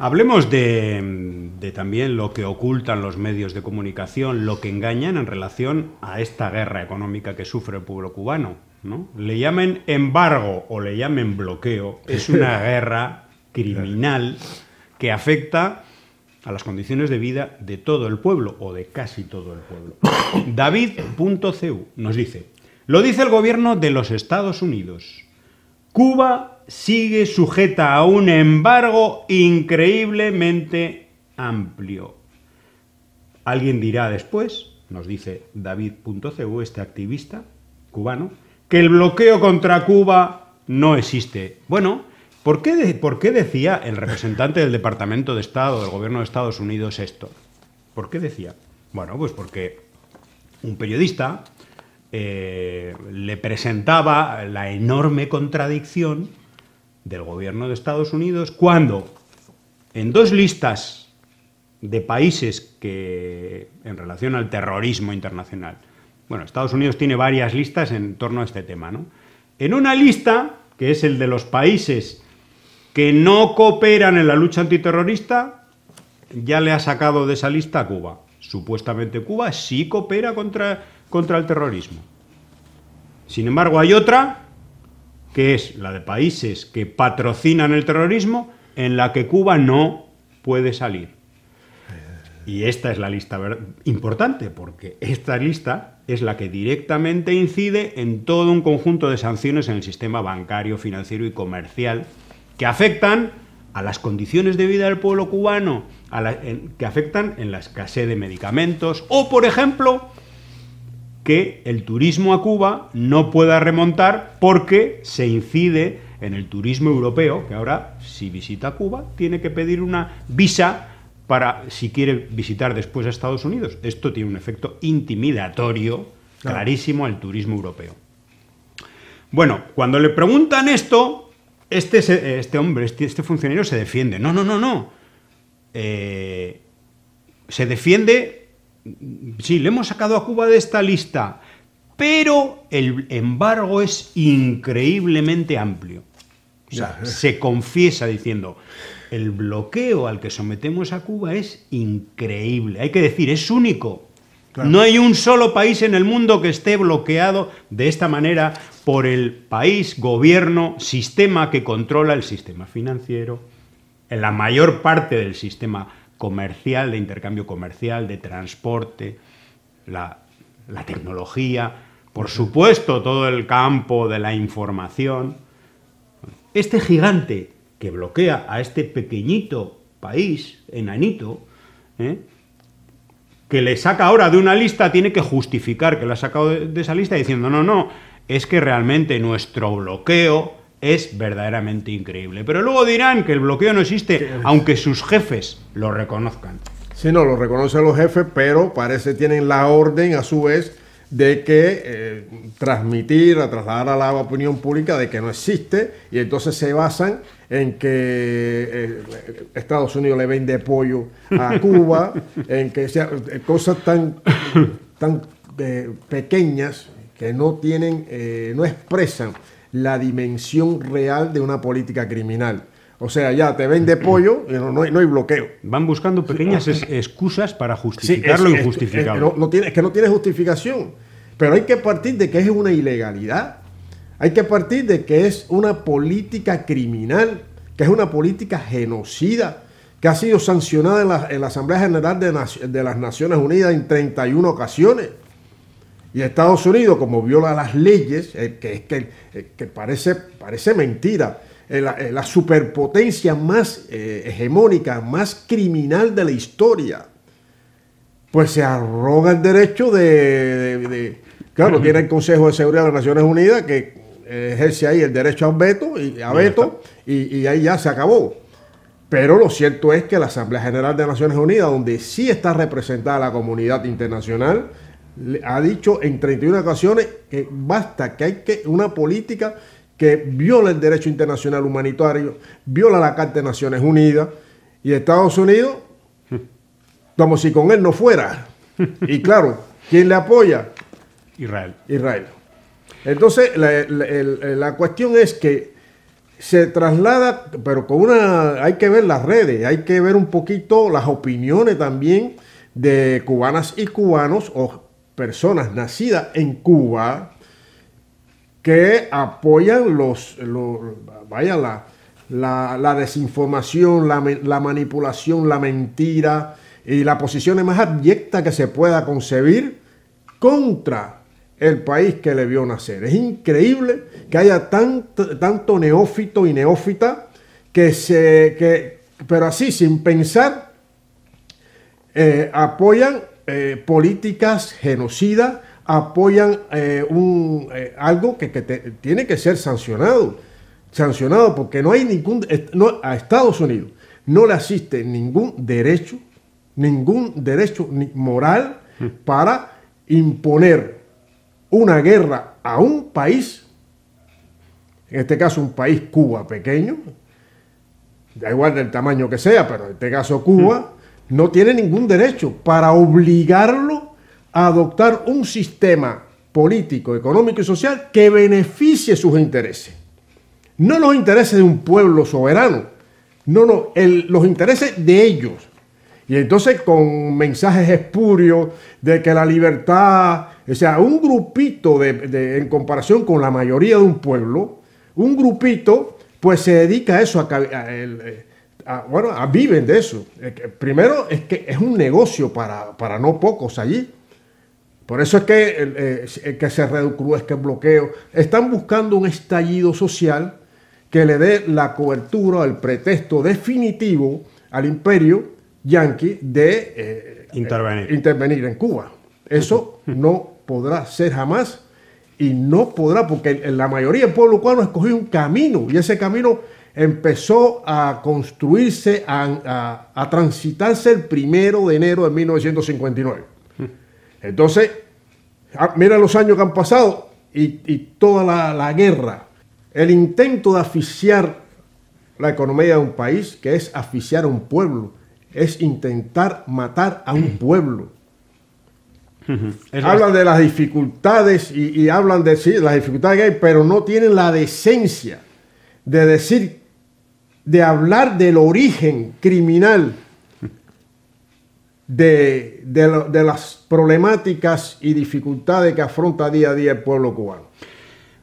Hablemos de, también lo que ocultan los medios de comunicación, lo que engañan en relación a esta guerra económica que sufre el pueblo cubano. ¿no? Le llamen embargo o le llamen bloqueo. Es una guerra criminal que afecta a las condiciones de vida de todo el pueblo o de casi todo el pueblo. David.cu nos dice, lo dice el gobierno de los Estados Unidos. Cuba sigue sujeta a un embargo increíblemente amplio. Alguien dirá después, nos dice David.cu, este activista cubano, que el bloqueo contra Cuba no existe. Bueno, ¿por qué, ¿por qué decía el representante del Departamento de Estado del Gobierno de Estados Unidos esto? ¿Por qué decía? Bueno, pues porque un periodista eh, le presentaba la enorme contradicción del gobierno de Estados Unidos cuando en dos listas de países que en relación al terrorismo internacional. Bueno, Estados Unidos tiene varias listas en torno a este tema, ¿no? En una lista, que es el de los países que no cooperan en la lucha antiterrorista, ya le ha sacado de esa lista a Cuba. Supuestamente Cuba sí coopera contra, contra el terrorismo. Sin embargo, hay otra que es la de países que patrocinan el terrorismo, en la que Cuba no puede salir. Y esta es la lista importante, porque esta lista es la que directamente incide en todo un conjunto de sanciones en el sistema bancario, financiero y comercial que afectan a las condiciones de vida del pueblo cubano, que afectan en la escasez de medicamentos o, por ejemplo, que el turismo a Cuba no pueda remontar porque se incide en el turismo europeo, que ahora si visita Cuba tiene que pedir una visa para si quiere visitar después a Estados Unidos. Esto tiene un efecto intimidatorio clarísimo al turismo europeo. Bueno, cuando le preguntan esto, este, este hombre, este, este, funcionario se defiende. No, no, no, no. Eh, se defiende sí, le hemos sacado a Cuba de esta lista, pero el embargo es increíblemente amplio. se confiesa diciendo, el bloqueo al que sometemos a Cuba es increíble. Hay que decir, es único. No hay un solo país en el mundo que esté bloqueado de esta manera por el país, gobierno, sistema que controla el sistema financiero, en la mayor parte del sistema comercial, de intercambio comercial, de transporte, la, tecnología, por supuesto todo el campo de la información. Este gigante que bloquea a este pequeñito país, enanito, ¿eh? que le saca ahora de una lista, tiene que justificar que lo ha sacado de esa lista diciendo, no, no, es que realmente nuestro bloqueo es verdaderamente increíble. Pero luego dirán que el bloqueo no existe, aunque sus jefes lo reconozcan. Sí, no, lo reconocen los jefes, pero parece que tienen la orden a su vez de que eh, transmitir, a trasladar a la opinión pública de que no existe y entonces se basan en que eh, Estados Unidos le vende pollo a Cuba, en que sea, eh, cosas tan, tan pequeñas que no tienen, no expresan la dimensión real de una política criminal. O sea, ya te vende pollo no, hay, bloqueo. Van buscando pequeñas excusas para justificar lo injustificable. Es, no, tiene, que no tiene justificación. Pero hay que partir de que es una ilegalidad. Hay que partir de que es una política criminal, que es una política genocida, que ha sido sancionada en la, Asamblea General de, de las Naciones Unidas en 31 ocasiones y Estados Unidos, como viola las leyes, eh, que, que, eh, que, parece, parece mentira, eh, la, superpotencia más hegemónica, más criminal de la historia, pues se arroga el derecho de... claro, tiene el Consejo de Seguridad de las Naciones Unidas que ejerce ahí el derecho a veto, y, a veto, y, y ahí ya se acabó. Pero lo cierto es que la Asamblea General de Naciones Unidas, donde sí está representada la comunidad internacional, ha dicho en 31 ocasiones que basta, que hay que una política que viola el derecho internacional humanitario, viola la Carta de Naciones Unidas y Estados Unidos, como si con él no fuera. Y claro, ¿quién le apoya? Israel. Israel. Entonces, la, cuestión es que se traslada, pero con una, hay que ver las redes, hay que ver un poquito las opiniones también de cubanas y cubanos o personas nacidas en Cuba que apoyan los, vaya, la, desinformación, la, manipulación, la mentira y la posición más abyectas que se pueda concebir contra el país que le vio nacer. Es increíble que haya tanto, tanto neófito y neófita que se, que, pero así, sin pensar, eh, apoyan eh, políticas genocidas apoyan eh, un, eh, algo que, tiene que ser sancionado. Sancionado porque no hay ningún... a Estados Unidos no le asiste ningún derecho, ningún derecho moral hmm. para imponer una guerra a un país, en este caso un país Cuba pequeño, da igual del tamaño que sea, pero en este caso Cuba, hmm no tiene ningún derecho para obligarlo a adoptar un sistema político, económico y social que beneficie sus intereses. No los intereses de un pueblo soberano, no, no, los intereses de ellos. Y entonces con mensajes espurios de que la libertad, o sea, un grupito en comparación con la mayoría de un pueblo, un grupito pues se dedica a eso, a, el eh, Ah, bueno, ah, viven de eso. primero es que es un negocio para, no pocos allí. Por eso es que, eh, que se reduzca el bloqueo. Están buscando un estallido social que le dé la cobertura, el pretexto definitivo al imperio yanqui de eh, eh, intervenir. intervenir en Cuba. Eso no podrá ser jamás y no podrá, porque la mayoría del pueblo cubano escogió un camino y ese camino empezó a construirse, a, transitarse el primero de enero de 1959. Entonces, ah, mira los años que han pasado y, toda la, guerra, el intento de asfixiar la economía de un país, que es aficiar a un pueblo, es intentar matar a un pueblo. Hablan de las dificultades y, hablan de sí, las dificultades que hay, pero no tienen la decencia de decir de hablar del origen criminal de, las problemáticas y dificultades que afronta día a día el pueblo cubano.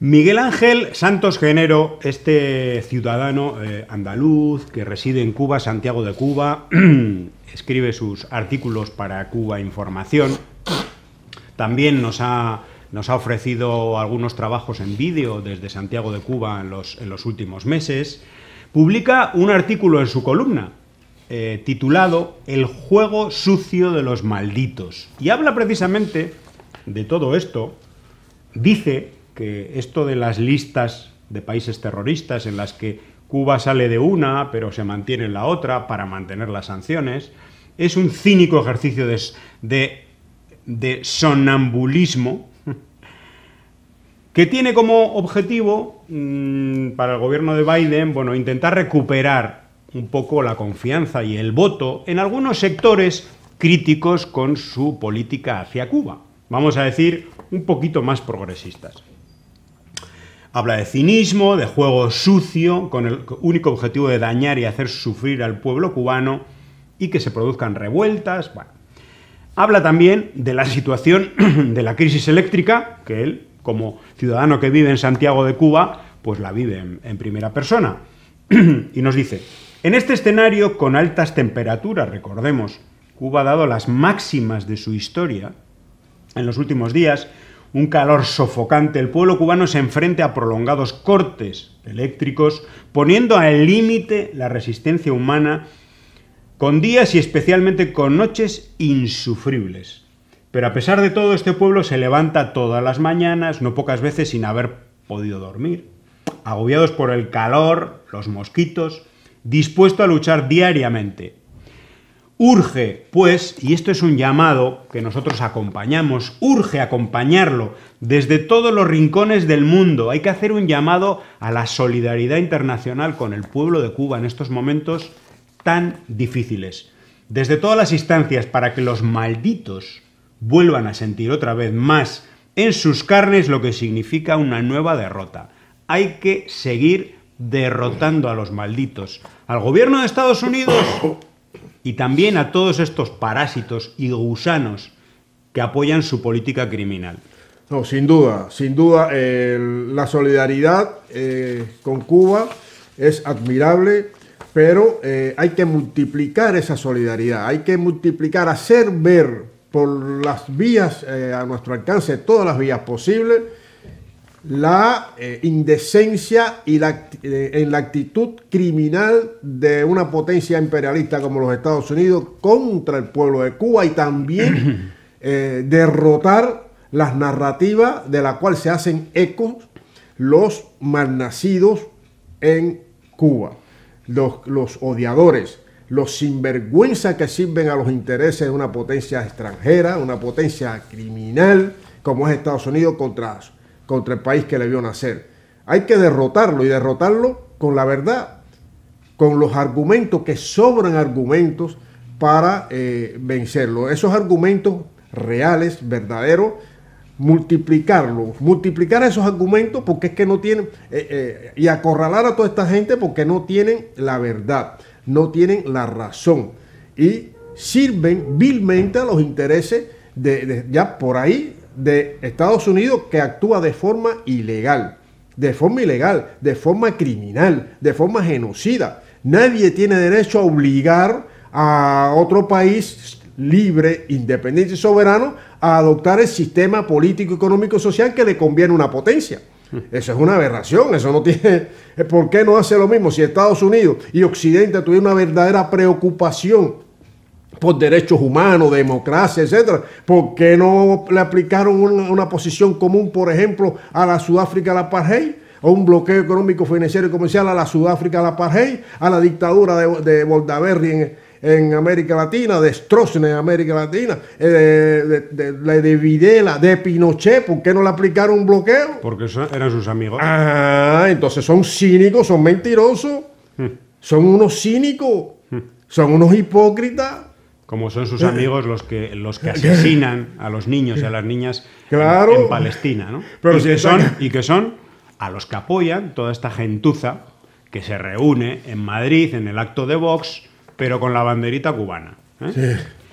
Miguel Ángel Santos Genero, este ciudadano eh, andaluz que reside en Cuba, Santiago de Cuba, escribe sus artículos para Cuba Información, también nos ha, nos ha ofrecido algunos trabajos en vídeo desde Santiago de Cuba los, en los últimos meses publica un artículo en su columna eh, titulado El juego sucio de los malditos. Y habla precisamente de todo esto. Dice que esto de las listas de países terroristas en las que Cuba sale de una pero se mantiene en la otra para mantener las sanciones, es un cínico ejercicio de sonambulismo que tiene como objetivo mm, para el gobierno de Biden, bueno, intentar recuperar un poco la confianza y el voto en algunos sectores críticos con su política hacia Cuba. Vamos a decir, un poquito más progresistas. Habla de cinismo, de juego sucio, con el único objetivo de dañar y hacer sufrir al pueblo cubano y que se produzcan revueltas. Habla también de la situación de la crisis eléctrica, que él como ciudadano que vive en Santiago de Cuba, pues la vive en, primera persona. y nos dice, en este escenario con altas temperaturas, recordemos, Cuba ha dado las máximas de su historia, en los últimos días, un calor sofocante, el pueblo cubano se enfrenta a prolongados cortes eléctricos, poniendo al límite la resistencia humana con días y especialmente con noches insufribles. Pero a pesar de todo, este pueblo se levanta todas las mañanas, no pocas veces sin haber podido dormir, agobiados por el calor, los mosquitos, dispuesto a luchar diariamente. Urge, pues, y esto es un llamado que nosotros acompañamos, urge acompañarlo desde todos los rincones del mundo. Hay que hacer un llamado a la solidaridad internacional con el pueblo de Cuba en estos momentos tan difíciles. Desde todas las instancias para que los malditos vuelvan a sentir otra vez más en sus carnes lo que significa una nueva derrota. Hay que seguir derrotando a los malditos, al gobierno de Estados Unidos y también a todos estos parásitos y gusanos que apoyan su política criminal. No, sin duda, sin duda, la solidaridad eh, con Cuba es admirable, pero eh, hay que multiplicar esa solidaridad, hay que multiplicar, hacer ver por las vías eh, a nuestro alcance, todas las vías posibles, la eh, indecencia y la, eh, en la actitud criminal de una potencia imperialista como los Estados Unidos contra el pueblo de Cuba y también derrotar las narrativas de la cual se hacen ecos los malnacidos en Cuba, los, los odiadores, los sinvergüenzas que sirven a los intereses de una potencia extranjera, una potencia criminal como es Estados Unidos contra, contra el país que le vio nacer. Hay que derrotarlo y derrotarlo con la verdad, con los argumentos que sobran argumentos para eh, vencerlo. Esos argumentos reales, verdaderos, multiplicarlos, multiplicar esos argumentos porque es que no tienen, eh, eh, y acorralar a toda esta gente porque no tienen la verdad no tienen la razón y sirven vilmente a los intereses de, ya por ahí de Estados Unidos que actúa de forma ilegal, de forma ilegal, de forma criminal, de forma genocida. Nadie tiene derecho a obligar a otro país libre, independiente y soberano a adoptar el sistema político, económico y social que le conviene una potencia. Eso es una aberración, eso no tiene... ¿Por qué no hace lo mismo si Estados Unidos y Occidente tuvieron una verdadera preocupación por derechos humanos, democracia, etcétera? ¿Por qué no le aplicaron una, posición común, por ejemplo, a la Sudáfrica, a la apartheid? ¿O un bloqueo económico, financiero y comercial a la Sudáfrica, a la apartheid, a la dictadura de, de Bordaberry en, en América Latina, de Stroessner en América Latina, eh, de, de, Videla, de Pinochet, ¿por qué no le aplicaron un bloqueo? Porque eran sus amigos. Ah, entonces son cínicos, son mentirosos, hmm. son unos cínicos, son unos hipócritas como son sus eh. amigos los que, los que asesinan a los niños y a las niñas en, Palestina, ¿no? Pero y, son, y que son a los que apoyan toda esta gentuza que se reúne en Madrid en el acto de Vox pero con la banderita cubana. ¿eh?